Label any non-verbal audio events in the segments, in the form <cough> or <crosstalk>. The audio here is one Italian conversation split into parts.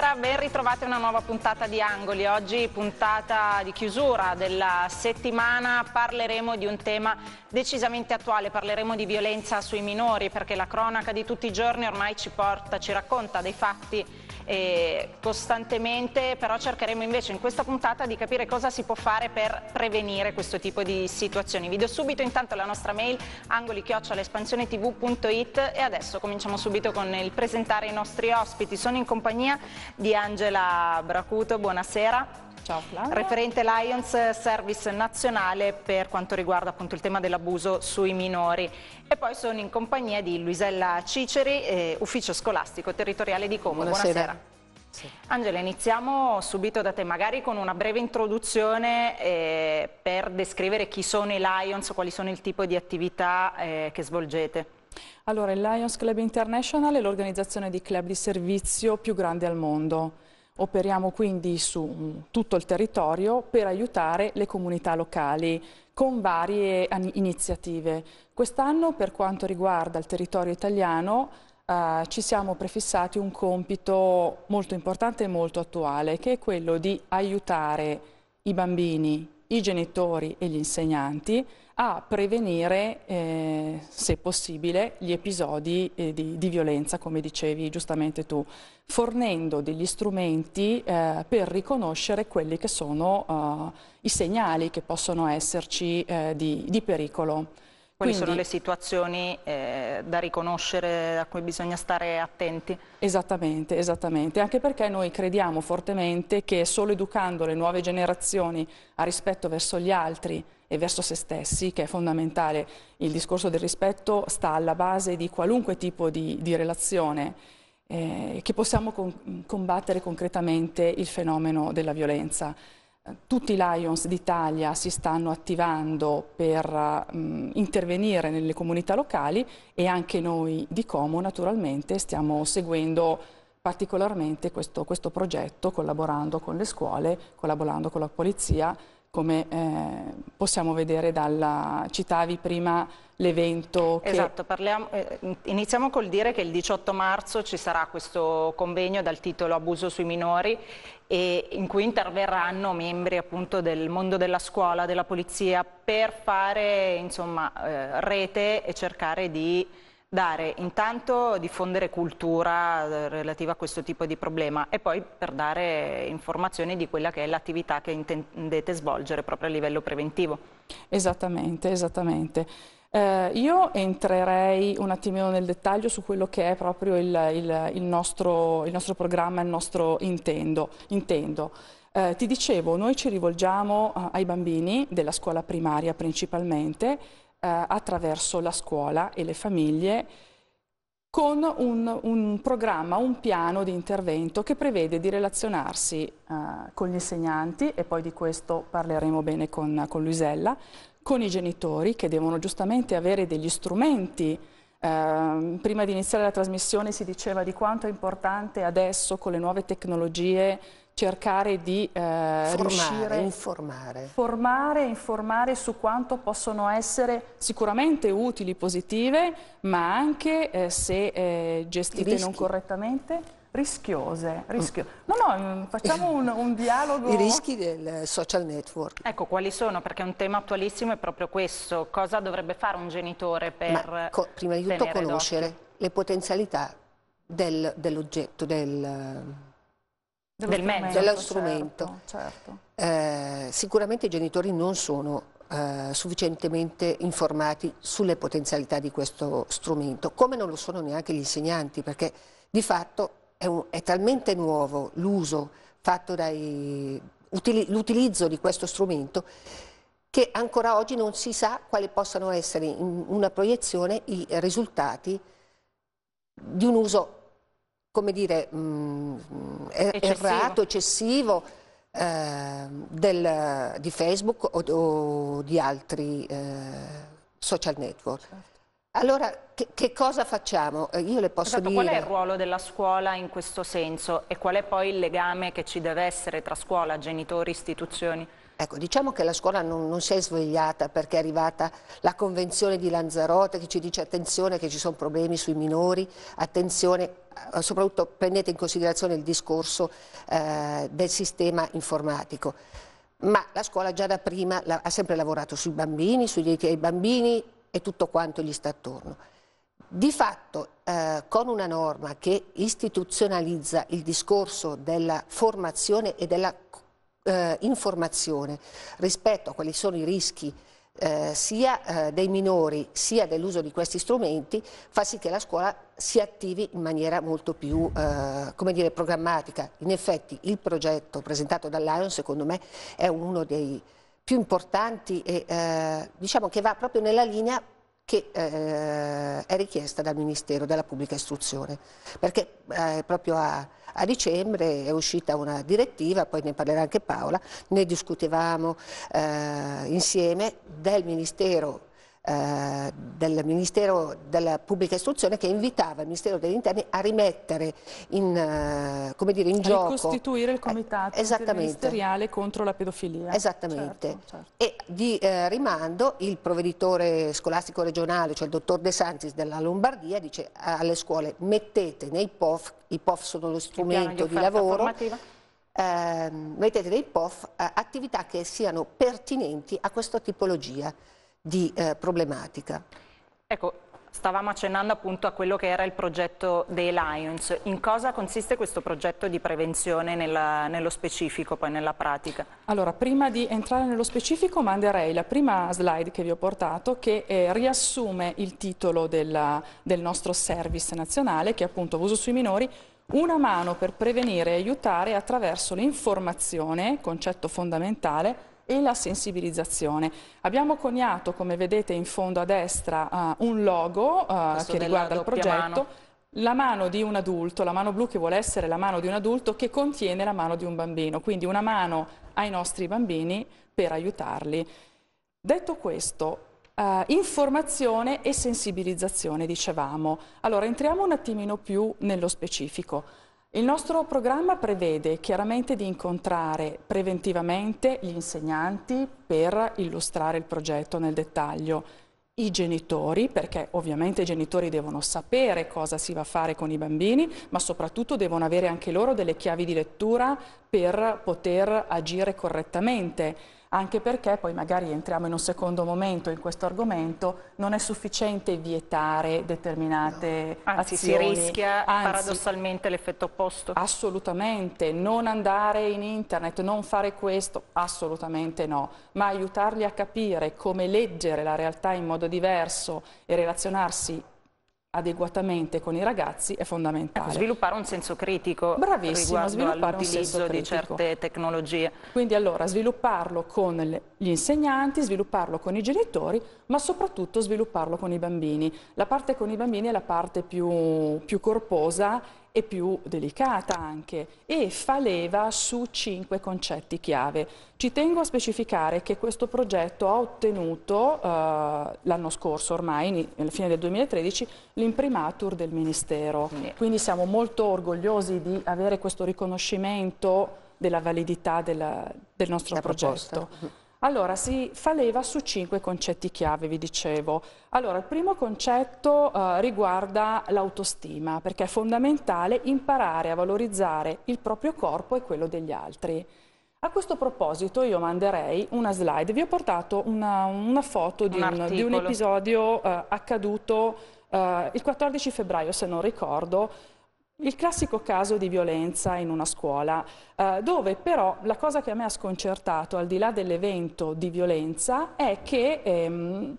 Buonasera, ben a una nuova puntata di Angoli. Oggi puntata di chiusura della settimana, parleremo di un tema decisamente attuale, parleremo di violenza sui minori perché la cronaca di tutti i giorni ormai ci porta, ci racconta dei fatti eh, costantemente, però cercheremo invece in questa puntata di capire cosa si può fare per prevenire questo tipo di situazioni. Vi do subito intanto la nostra mail angolichiocciolespansionetv.it e adesso cominciamo subito con il presentare i nostri ospiti. Sono in compagnia di Angela Bracuto, buonasera. Ciao Flavia. Referente Lions eh, Service Nazionale per quanto riguarda appunto il tema dell'abuso sui minori. E poi sono in compagnia di Luisella Ciceri, eh, ufficio scolastico territoriale di Como. Buonasera. Buonasera. Sì. Angela, iniziamo subito da te, magari con una breve introduzione eh, per descrivere chi sono i Lions, quali sono il tipo di attività eh, che svolgete. Allora, il Lions Club International è l'organizzazione di club di servizio più grande al mondo. Operiamo quindi su mm, tutto il territorio per aiutare le comunità locali con varie iniziative. Quest'anno per quanto riguarda il territorio italiano eh, ci siamo prefissati un compito molto importante e molto attuale che è quello di aiutare i bambini i genitori e gli insegnanti a prevenire, eh, se possibile, gli episodi eh, di, di, violenza, come dicevi giustamente tu, fornendo degli strumenti eh, per riconoscere quelli che sono eh, i segnali che possono esserci eh, di, di pericolo. Quali Quindi, sono le situazioni eh, da riconoscere, a cui bisogna stare attenti? Esattamente, esattamente, anche perché noi crediamo fortemente che solo educando le nuove generazioni a rispetto verso gli altri e verso se stessi, che è fondamentale, il discorso del rispetto sta alla base di qualunque tipo di, di relazione, eh, che possiamo con combattere concretamente il fenomeno della violenza. Tutti i Lions d'Italia si stanno attivando per mh, intervenire nelle comunità locali e anche noi di Como naturalmente stiamo seguendo particolarmente questo, questo progetto collaborando con le scuole, collaborando con la polizia come eh, possiamo vedere dalla citavi prima l'evento che... Esatto, parliamo, eh, iniziamo col dire che il 18 marzo ci sarà questo convegno dal titolo Abuso sui minori in cui interverranno membri appunto del mondo della scuola, della polizia per fare insomma, eh, rete e cercare di dare intanto diffondere cultura eh, relativa a questo tipo di problema e poi per dare informazioni di quella che è l'attività che intendete svolgere proprio a livello preventivo. Esattamente, esattamente. Eh, io entrerei un attimino nel dettaglio su quello che è proprio il, il, il, nostro, il nostro, programma, il nostro intendo. intendo. Eh, ti dicevo, noi ci rivolgiamo eh, ai bambini della scuola primaria principalmente, eh, attraverso la scuola e le famiglie con un, un, programma, un piano di intervento che prevede di relazionarsi eh, con gli insegnanti, e poi di questo parleremo bene con, con, Luisella, con i genitori che devono giustamente avere degli strumenti. Eh, prima di iniziare la trasmissione si diceva di quanto è importante adesso con le nuove tecnologie cercare di eh, formare, riuscire a informare. formare, informare su quanto possono essere sicuramente utili, positive, ma anche eh, se eh, gestite non correttamente rischiose. Rischio... No, no, mm, facciamo un, <laughs> un, dialogo. I rischi del social network. Ecco, quali sono? Perché un tema attualissimo è proprio questo. Cosa dovrebbe fare un genitore per... Ma, prima di tutto conoscere dotti? le potenzialità del, dell'oggetto, del dello, del certo, strumento, dello strumento. Certo, certo. Eh, sicuramente i genitori non sono eh, sufficientemente informati sulle potenzialità di questo strumento, come non lo sono neanche gli insegnanti, perché di fatto è, un, è talmente nuovo l'uso fatto dai l'utilizzo di questo strumento che ancora oggi non si sa quali possano essere in una proiezione i risultati di un uso come dire, mh, mm, er-, eccessivo. errato, eccessivo eh, del, di Facebook o, o di altri eh, social network. Certo. Allora, che, che, cosa facciamo? Eh, io le posso esatto, dire... Qual è il ruolo della scuola in questo senso e qual è poi il legame che ci deve essere tra scuola, genitori, istituzioni? Ecco, diciamo che la scuola non, non, si è svegliata perché è arrivata la Convenzione di Lanzarote che ci dice attenzione che ci sono problemi sui minori, attenzione eh, soprattutto prendete in considerazione il discorso eh, del sistema informatico. Ma la scuola già da prima la, ha sempre lavorato sui bambini, sui diritti dei bambini e tutto quanto gli sta attorno. Di fatto, eh, con una norma che istituzionalizza il discorso della formazione e della eh, informazione rispetto a quali sono i rischi eh, sia eh, dei minori sia dell'uso di questi strumenti fa sì che la scuola si attivi in maniera molto più eh, dire, programmatica. In effetti il progetto presentato dall'Ion secondo me è uno dei più importanti e eh, diciamo che va proprio nella linea che eh, è richiesta dal Ministero della Pubblica Istruzione, perché eh, proprio a, a, dicembre è uscita una direttiva, poi ne parlerà anche Paola, ne discutevamo eh, insieme del Ministero eh, del Ministero della Pubblica Istruzione che invitava il Ministero degli Interni a rimettere in, eh, come dire, in a gioco... A ricostituire il eh, comitato ministeriale contro la pedofilia. Esattamente. Certo, certo. E di eh, rimando il provveditore scolastico regionale, cioè il dottor De Santis della Lombardia, dice alle scuole mettete nei POF, i POF sono lo strumento di, di lavoro... Formativa. Ehm, mettete nei POF eh, attività che siano pertinenti a questa tipologia di eh, problematica. Ecco, stavamo accennando appunto a quello che era il progetto dei Lions. In cosa consiste questo progetto di prevenzione nella, nello specifico, poi nella pratica? Allora, prima di entrare nello specifico manderei la prima slide che vi ho portato che eh, riassume il titolo della, del nostro service nazionale che è appunto abuso sui minori una mano per prevenire e aiutare attraverso l'informazione, concetto fondamentale, e la sensibilizzazione. Abbiamo coniato, come vedete in fondo a destra, uh, un logo uh, che riguarda il progetto. Mano. La mano di un adulto, la mano blu che vuole essere la mano di un adulto che contiene la mano di un bambino, quindi una mano ai nostri bambini per aiutarli. Detto questo, Uh, informazione e sensibilizzazione, dicevamo. Allora, entriamo un attimino più nello specifico. Il nostro programma prevede chiaramente di incontrare preventivamente gli insegnanti per illustrare il progetto nel dettaglio, i genitori, perché ovviamente i genitori devono sapere cosa si va a fare con i bambini, ma soprattutto devono avere anche loro delle chiavi di lettura per poter agire correttamente anche perché poi magari entriamo in un secondo momento in questo argomento, non è sufficiente vietare determinate no. Anzi, azioni. Anzi si rischia Anzi, paradossalmente l'effetto opposto. Assolutamente, non andare in internet, non fare questo, assolutamente no, ma aiutarli a capire come leggere la realtà in modo diverso e relazionarsi adeguatamente con i ragazzi è fondamentale. Ecco, sviluppare un senso critico Bravissimo, sviluppare riguardo all'utilizzo di certe tecnologie. Quindi allora svilupparlo con gli insegnanti, svilupparlo con i genitori, ma soprattutto svilupparlo con i bambini. La parte con i bambini è la parte più, più corposa e più delicata anche e fa leva su cinque concetti chiave. Ci tengo a specificare che questo progetto ha ottenuto eh, l'anno scorso ormai, alla fine del 2013, l'imprimatur del Ministero. Quindi siamo molto orgogliosi di avere questo riconoscimento della validità della, del nostro La progetto. Proposta. Mm. Allora, si fa leva su cinque concetti chiave, vi dicevo. Allora, il primo concetto eh, riguarda l'autostima, perché è fondamentale imparare a valorizzare il proprio corpo e quello degli altri. A questo proposito io manderei una slide, vi ho portato una, una foto di un, un, di un episodio eh, accaduto eh, il 14 febbraio, se non ricordo, il classico caso di violenza in una scuola, eh, dove però la cosa che a me ha sconcertato, al di là dell'evento di violenza, è che ehm,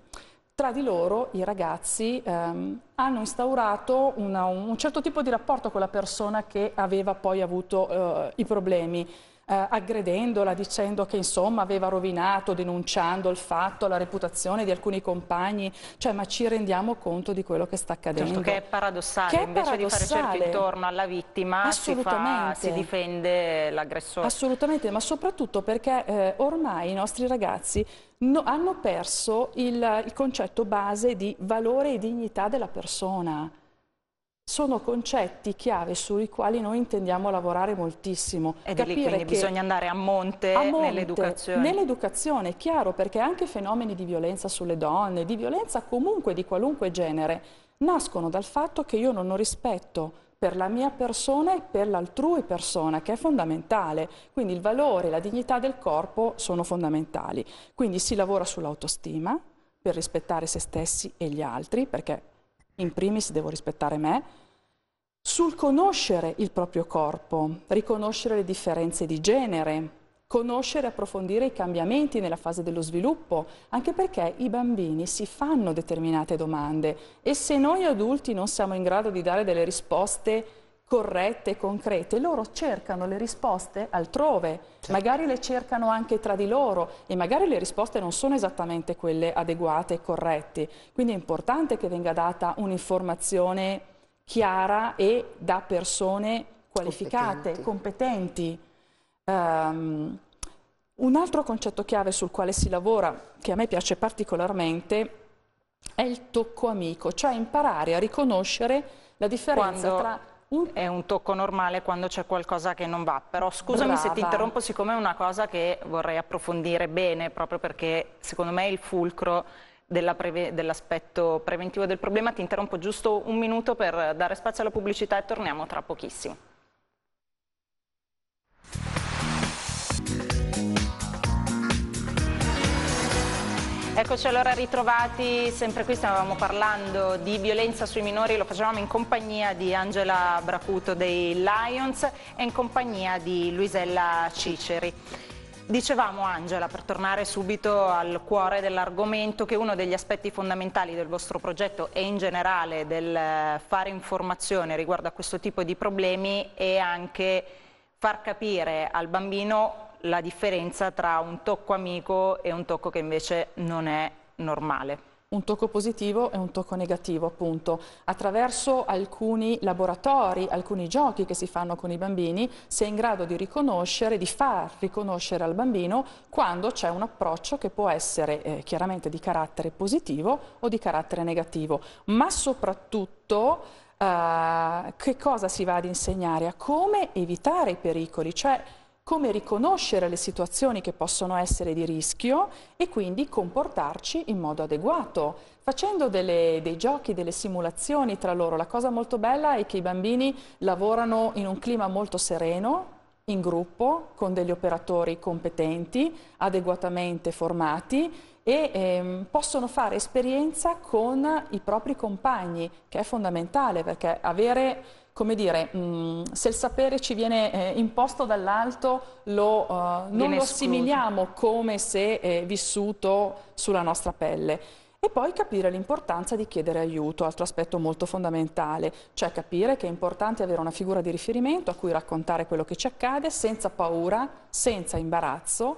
tra di loro i ragazzi ehm, hanno instaurato una, un certo tipo di rapporto con la persona che aveva poi avuto eh, i problemi eh, aggredendola dicendo che insomma aveva rovinato, denunciando il fatto, la reputazione di alcuni compagni, cioè ma ci rendiamo conto di quello che sta certo, accadendo. Certo che è paradossale, che è invece paradossale. di fare cerchi intorno alla vittima si, fa, si, difende l'aggressore. Assolutamente, ma soprattutto perché eh, ormai i nostri ragazzi no, hanno perso il, il concetto base di valore e dignità della persona sono concetti chiave sui quali noi intendiamo lavorare moltissimo. E Capire lì quindi bisogna andare a monte, a monte nell'educazione. Nell'educazione, è chiaro, perché anche fenomeni di violenza sulle donne, di violenza comunque di qualunque genere, nascono dal fatto che io non ho rispetto per la mia persona e per l'altrui persona, che è fondamentale. Quindi il valore e la dignità del corpo sono fondamentali. Quindi si lavora sull'autostima, per rispettare se stessi e gli altri, perché in primis devo rispettare me, sul conoscere il proprio corpo, riconoscere le differenze di genere, conoscere e approfondire i cambiamenti nella fase dello sviluppo, anche perché i bambini si fanno determinate domande e se noi adulti non siamo in grado di dare delle risposte corrette, e concrete, loro cercano le risposte altrove, certo. magari le cercano anche tra di loro e magari le risposte non sono esattamente quelle adeguate e corrette. Quindi è importante che venga data un'informazione chiara e da persone qualificate, competenti. competenti. Um, un altro concetto chiave sul quale si lavora, che a me piace particolarmente, è il tocco amico, cioè imparare a riconoscere la differenza Quando... tra Mm. è un tocco normale quando c'è qualcosa che non va, però scusami Brava. se ti interrompo siccome è una cosa che vorrei approfondire bene proprio perché secondo me è il fulcro dell'aspetto preventivo del problema, ti interrompo giusto un minuto per dare spazio alla pubblicità e torniamo tra pochissimo. Eccoci allora ritrovati, sempre qui stavamo parlando di violenza sui minori, lo facevamo in compagnia di Angela Bracuto dei Lions e in compagnia di Luisella Ciceri. Dicevamo Angela, per tornare subito al cuore dell'argomento, che uno degli aspetti fondamentali del vostro progetto e in generale del fare informazione riguardo a questo tipo di problemi è anche far capire al bambino la differenza tra un tocco amico e un tocco che invece non è normale un tocco positivo e un tocco negativo, appunto. Attraverso alcuni laboratori, alcuni giochi che si fanno con i bambini, si è in grado di riconoscere, di far riconoscere al bambino quando c'è un approccio che può essere eh, chiaramente di carattere positivo o di carattere negativo, ma soprattutto Uh, che cosa si va ad insegnare, a come evitare i pericoli, cioè come riconoscere le situazioni che possono essere di rischio e quindi comportarci in modo adeguato, facendo delle, dei giochi, delle simulazioni tra loro. La cosa molto bella è che i bambini lavorano in un clima molto sereno, in gruppo, con degli operatori competenti, adeguatamente formati e ehm, possono fare esperienza con i propri compagni, che è fondamentale perché avere come dire, mh, mm, se il sapere ci viene eh, imposto dall'alto, eh, non lo assimiliamo come se è eh, vissuto sulla nostra pelle. E poi capire l'importanza di chiedere aiuto, altro aspetto molto fondamentale, cioè capire che è importante avere una figura di riferimento a cui raccontare quello che ci accade senza paura, senza imbarazzo.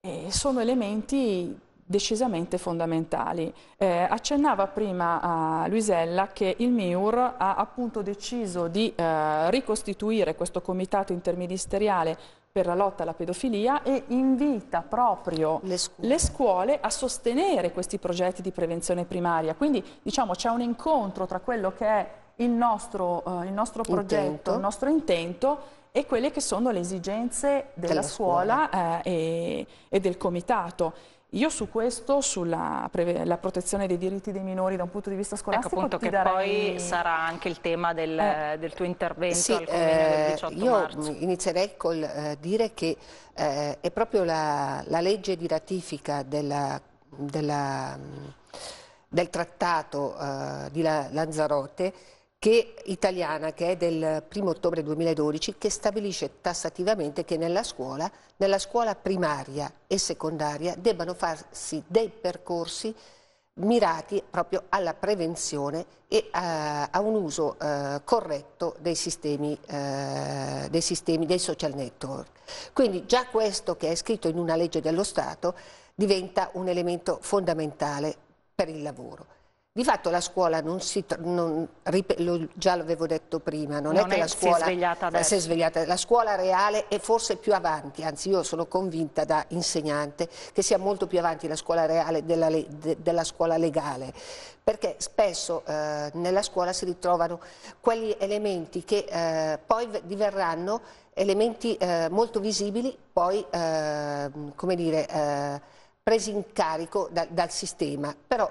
E sono elementi decisamente fondamentali. Eh, accennava prima a Luisella che il MIUR ha appunto deciso di eh, ricostituire questo comitato interministeriale per la lotta alla pedofilia e invita proprio le scuole. le scuole, a sostenere questi progetti di prevenzione primaria. Quindi diciamo c'è un incontro tra quello che è il nostro, eh, il nostro progetto, intento. il nostro intento e quelle che sono le esigenze della, della scuola, scuola eh, e, e del comitato. Io su questo, sulla protezione dei diritti dei minori da un punto di vista ecco, scolastico, ecco appunto che darei... poi sarà anche il tema del, eh, del tuo intervento sì, al convegno eh, del 18 io marzo. Io inizierei col eh, dire che eh, è proprio la, la, legge di ratifica della, della, del trattato eh, di la, Lanzarote che, italiana che è del 1 ottobre 2012 che stabilisce tassativamente che nella scuola, nella scuola primaria e secondaria debbano farsi dei percorsi mirati proprio alla prevenzione e a, eh, a un uso eh, corretto dei sistemi, eh, dei sistemi dei social network. Quindi già questo che è scritto in una legge dello Stato diventa un elemento fondamentale per il lavoro. Di fatto la scuola non si, non, lo, già l'avevo detto prima, non, non è che la scuola si è, eh, si è svegliata, la scuola reale è forse più avanti, anzi io sono convinta da insegnante che sia molto più avanti la scuola reale della, de, della scuola legale, perché spesso eh, nella scuola si ritrovano quegli elementi che eh, poi diverranno elementi eh, molto visibili, poi eh, come dire, eh, presi in carico da, dal sistema, però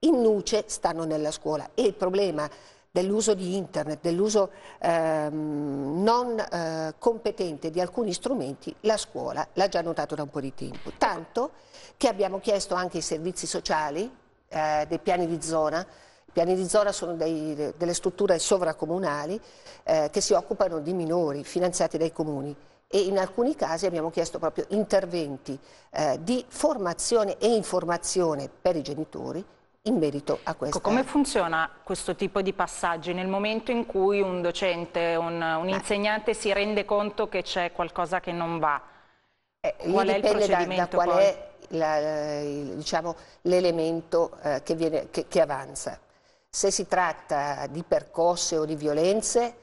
in nuce stanno nella scuola e il problema dell'uso di internet, dell'uso ehm, non eh, competente di alcuni strumenti, la scuola l'ha già notato da un po' di tempo. Tanto che abbiamo chiesto anche ai servizi sociali eh, dei piani di zona, i piani di zona sono dei, delle strutture sovracomunali eh, che si occupano di minori finanziati dai comuni e in alcuni casi abbiamo chiesto proprio interventi eh, di formazione e informazione per i genitori in merito a ecco, questo. Come funziona questo tipo di passaggi nel momento in cui un docente, un, un insegnante si rende conto che c'è qualcosa che non va? Eh, qual è il procedimento da, da qual è diciamo, l'elemento eh, che, che, che avanza. Se si tratta di percosse o di violenze,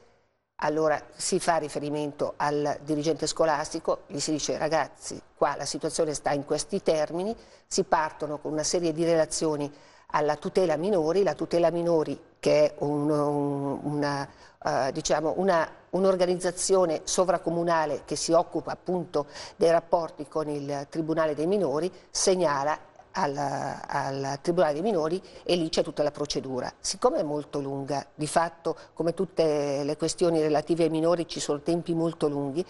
allora si fa riferimento al dirigente scolastico, gli si dice ragazzi qua la situazione sta in questi termini, si partono con una serie di relazioni alla tutela minori, la tutela minori che è un, un, una, uh, diciamo un'organizzazione sovracomunale che si occupa appunto dei rapporti con il Tribunale dei Minori, segnala al, al, Tribunale dei Minori e lì c'è tutta la procedura. Siccome è molto lunga, di fatto come tutte le questioni relative ai minori ci sono tempi molto lunghi,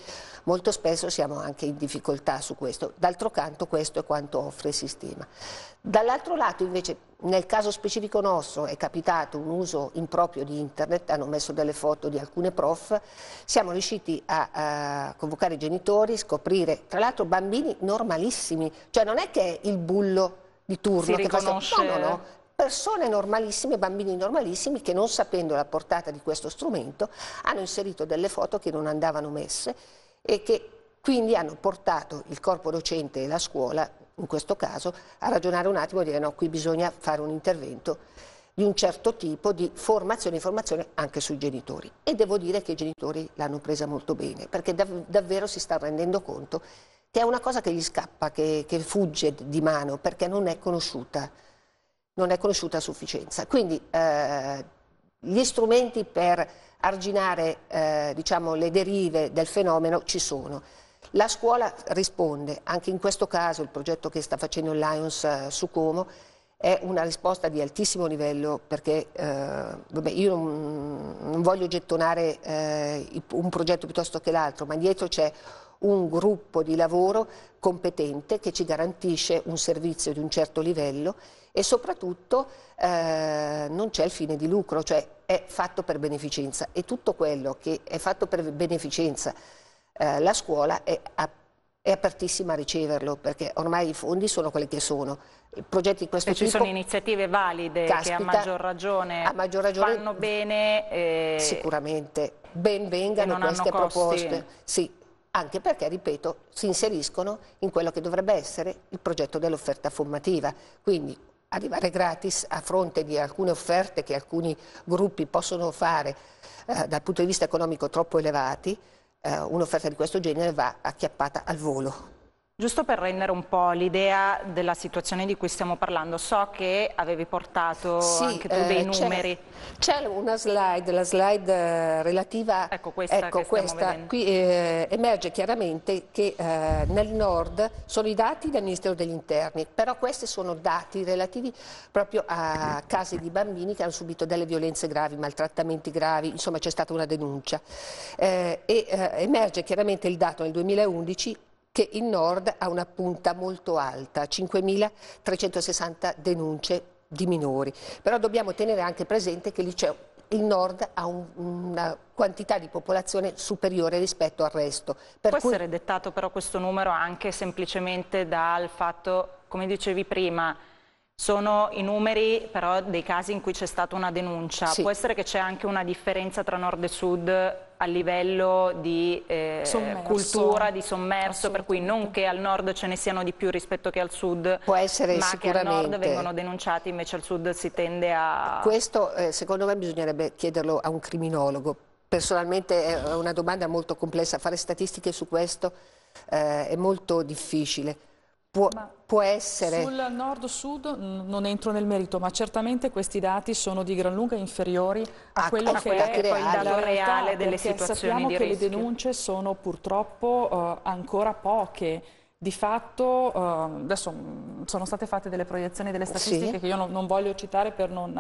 molto spesso siamo anche in difficoltà su questo. D'altro canto questo è quanto offre il sistema. Dall'altro lato invece nel caso specifico nostro è capitato un uso improprio di internet, hanno messo delle foto di alcune prof, siamo riusciti a, a convocare i genitori, scoprire, tra l'altro bambini normalissimi, cioè non è che è il bullo di turno si che riconosce... fa... No, no, no, persone normalissime, bambini normalissimi che non sapendo la portata di questo strumento hanno inserito delle foto che non andavano messe e che quindi hanno portato il corpo docente e la scuola in questo caso, a ragionare un attimo e dire no, qui bisogna fare un intervento di un certo tipo di formazione e informazione anche sui genitori. E devo dire che i genitori l'hanno presa molto bene, perché dav davvero si sta rendendo conto che è una cosa che gli scappa, che, che fugge di mano, perché non è conosciuta, non è conosciuta a sufficienza. Quindi eh, gli strumenti per arginare eh, diciamo, le derive del fenomeno ci sono. La scuola risponde, anche in questo caso il progetto che sta facendo il Lions eh, su Como è una risposta di altissimo livello perché eh, vabbè, io non, non, voglio gettonare eh, un progetto piuttosto che l'altro, ma dietro c'è un gruppo di lavoro competente che ci garantisce un servizio di un certo livello e soprattutto eh, non c'è il fine di lucro, cioè è fatto per beneficenza e tutto quello che è fatto per beneficenza eh, la scuola è, è apertissima a riceverlo perché ormai i fondi sono quelli che sono. Progetti di questo Se tipo, ci sono iniziative valide caspita, che a maggior ragione, a maggior ragione fanno bene. E... Sicuramente, ben vengano queste proposte. Sì, anche perché, ripeto, si inseriscono in quello che dovrebbe essere il progetto dell'offerta formativa. Quindi arrivare gratis a fronte di alcune offerte che alcuni gruppi possono fare eh, dal punto di vista economico troppo elevati, eh, un'offerta di questo genere va acchiappata al volo. Giusto per rendere un po' l'idea della situazione di cui stiamo parlando, so che avevi portato sì, anche tu dei eh, numeri. C'è una slide, la slide eh, relativa... Ecco questa, ecco, questa qui eh, emerge chiaramente che eh, nel nord sono i dati del Ministero degli Interni, però questi sono dati relativi proprio a casi di bambini che hanno subito delle violenze gravi, maltrattamenti gravi, insomma c'è stata una denuncia. Eh, e eh, emerge chiaramente il dato nel 2011 che il nord ha una punta molto alta, 5.360 denunce di minori. Però dobbiamo tenere anche presente che lì c'è il nord ha un, una quantità di popolazione superiore rispetto al resto. Per Può cui... essere dettato però questo numero anche semplicemente dal fatto, come dicevi prima, sono i numeri però dei casi in cui c'è stata una denuncia. Sì. Può essere che c'è anche una differenza tra nord e sud a livello di eh, cultura, di sommerso, per cui non che al nord ce ne siano di più rispetto che al sud, Può essere ma che al nord vengono denunciati, invece al sud si tende a... Questo eh, secondo me bisognerebbe chiederlo a un criminologo, personalmente è una domanda molto complessa, fare statistiche su questo eh, è molto difficile. Può, può, essere. Sul nord-sud non entro nel merito, ma certamente questi dati sono di gran lunga inferiori a, a quello a che è reale. il dato reale delle situazioni di Sappiamo che le denunce sono purtroppo uh, ancora poche. Di fatto, uh, adesso mm, sono state fatte delle proiezioni delle statistiche sì. che io non, non voglio citare per non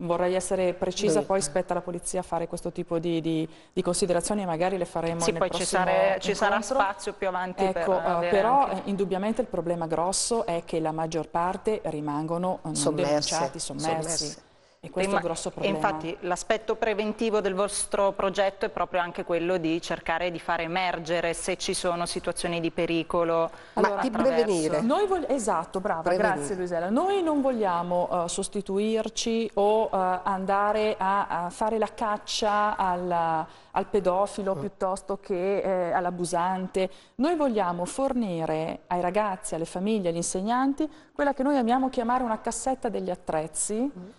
Vorrei essere precisa, poi spetta la Polizia a fare questo tipo di, di, di considerazioni e magari le faremo sì, poi ci, sare, ci sarà spazio più avanti ecco, per eh, Però anche... Eh, indubbiamente il problema grosso è che la maggior parte rimangono sommersi, eh, non denunciati, sommersi. sommersi. E questo è un grosso problema. infatti l'aspetto preventivo del vostro progetto è proprio anche quello di cercare di far emergere se ci sono situazioni di pericolo. Allora, di prevenire. esatto, brava, prevenire. grazie Luisella. Noi non vogliamo uh, sostituirci o uh, andare a, a, fare la caccia alla, al pedofilo mm. piuttosto che eh, all'abusante. Noi vogliamo fornire ai ragazzi, alle famiglie, agli insegnanti quella che noi amiamo chiamare una cassetta degli attrezzi mm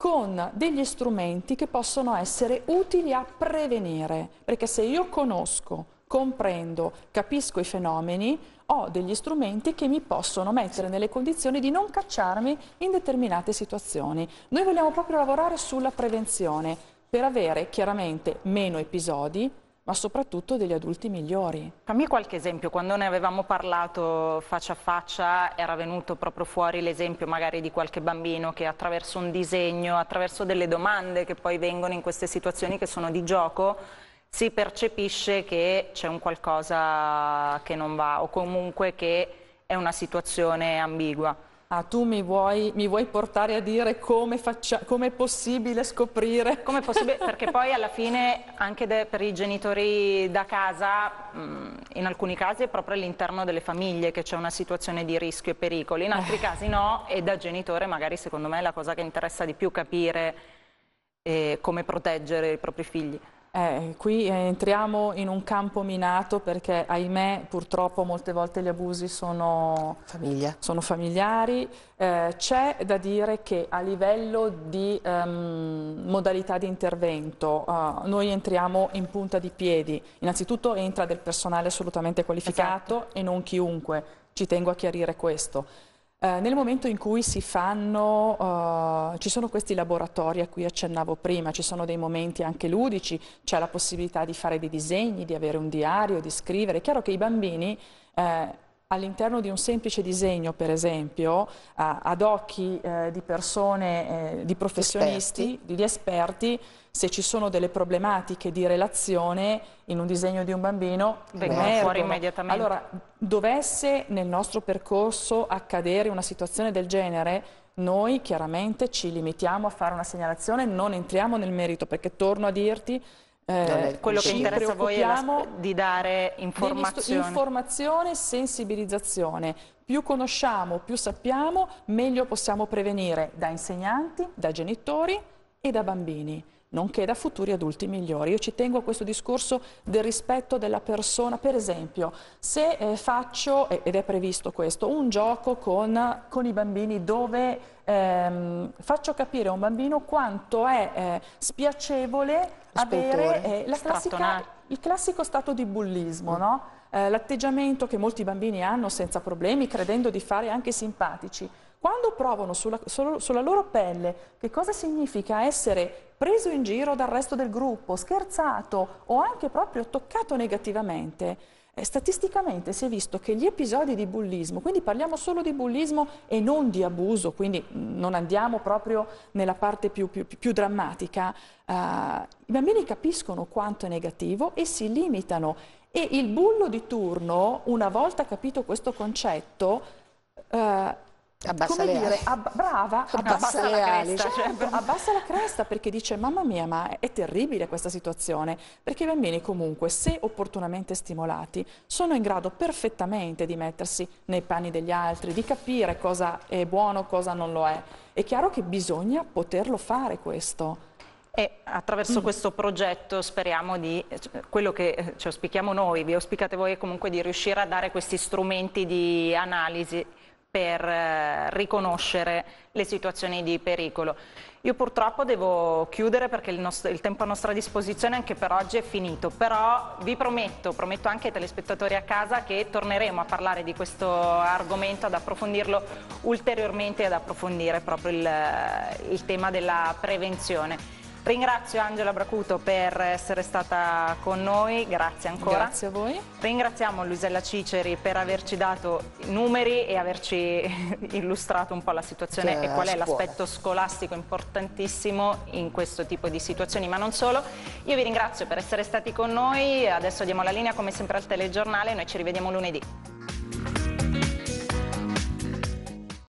con degli strumenti che possono essere utili a prevenire, perché se io conosco comprendo, capisco i fenomeni, ho degli strumenti che mi possono mettere nelle condizioni di non cacciarmi in determinate situazioni. Noi vogliamo proprio lavorare sulla prevenzione per avere chiaramente meno episodi, ma soprattutto degli adulti migliori. Fammi qualche esempio, quando ne avevamo parlato faccia a faccia era venuto proprio fuori l'esempio magari di qualche bambino che attraverso un disegno, attraverso delle domande che poi vengono in queste situazioni che sono di gioco, si percepisce che c'è un qualcosa che non va o comunque che è una situazione ambigua. Ah, tu mi vuoi, mi vuoi portare a dire come, faccia, come è possibile scoprire? Come è possibile? <laughs> Perché poi alla fine anche de, per i genitori da casa, mh, mm, in alcuni casi è proprio all'interno delle famiglie che c'è una situazione di rischio e pericolo, in altri eh. casi no e da genitore magari secondo me è la cosa che interessa di più capire eh, come proteggere i propri figli. Eh, qui eh, entriamo in un campo minato perché ahimè purtroppo molte volte gli abusi sono, Famiglia. sono familiari. Eh, c'è da dire che a livello di um, modalità di intervento uh, noi entriamo in punta di piedi. Innanzitutto entra del personale assolutamente qualificato esatto. e non chiunque. Ci tengo a chiarire questo. Eh, nel momento in cui si fanno, eh, ci sono questi laboratori a cui accennavo prima, ci sono dei momenti anche ludici, c'è la possibilità di fare dei disegni, di avere un diario, di scrivere. È chiaro che i bambini eh, all'interno di un semplice disegno, per esempio, ad occhi eh, di persone, eh, di professionisti, esperti. di esperti, se ci sono delle problematiche di relazione in un disegno di un bambino, vengono fuori immediatamente. Allora, dovesse nel nostro percorso accadere una situazione del genere, noi chiaramente ci limitiamo a fare una segnalazione, non entriamo nel merito, perché torno a dirti eh, quello che interessa a voi è la, di dare informazione. informazione, sensibilizzazione. Più conosciamo, più sappiamo, meglio possiamo prevenire da insegnanti, da genitori e da bambini nonché da futuri adulti migliori. Io ci tengo a questo discorso del rispetto della persona. Per esempio, se eh, faccio, ed è previsto questo, un gioco con, con i bambini dove ehm, faccio capire a un bambino quanto è eh, spiacevole Spoltore, avere eh, classica, il classico stato di bullismo, mm. no? Eh, l'atteggiamento che molti bambini hanno senza problemi, credendo di fare anche simpatici quando provano sulla, sulla, loro pelle che cosa significa essere preso in giro dal resto del gruppo, scherzato o anche proprio toccato negativamente, eh, statisticamente si è visto che gli episodi di bullismo, quindi parliamo solo di bullismo e non di abuso, quindi non andiamo proprio nella parte più, più, più drammatica, eh, i bambini capiscono quanto è negativo e si limitano. E il bullo di turno, una volta capito questo concetto, eh, Abbassa come le dire, Ab brava, abbassa, abbassa la ali. Cresta, cioè. certo, abbassa la cresta perché dice mamma mia ma è terribile questa situazione perché i bambini comunque se opportunamente stimolati sono in grado perfettamente di mettersi nei panni degli altri, di capire cosa è buono, cosa non lo è. È chiaro che bisogna poterlo fare questo. E attraverso mm. questo progetto speriamo di, cioè, quello che eh, ci auspichiamo noi, vi auspicate voi comunque di riuscire a dare questi strumenti di analisi per eh, riconoscere le situazioni di pericolo. Io purtroppo devo chiudere perché il, nostro, il, tempo a nostra disposizione anche per oggi è finito, però vi prometto, prometto anche ai telespettatori a casa che torneremo a parlare di questo argomento, ad approfondirlo ulteriormente e ad approfondire proprio il, il tema della prevenzione. Ringrazio Angela Bracuto per essere stata con noi, grazie ancora. Grazie a voi. Ringraziamo Luisella Ciceri per averci dato numeri e averci <laughs> illustrato un po' la situazione che e qual è l'aspetto scolastico importantissimo in questo tipo di situazioni, ma non solo. Io vi ringrazio per essere stati con noi, adesso diamo la linea come sempre al telegiornale, noi ci rivediamo lunedì.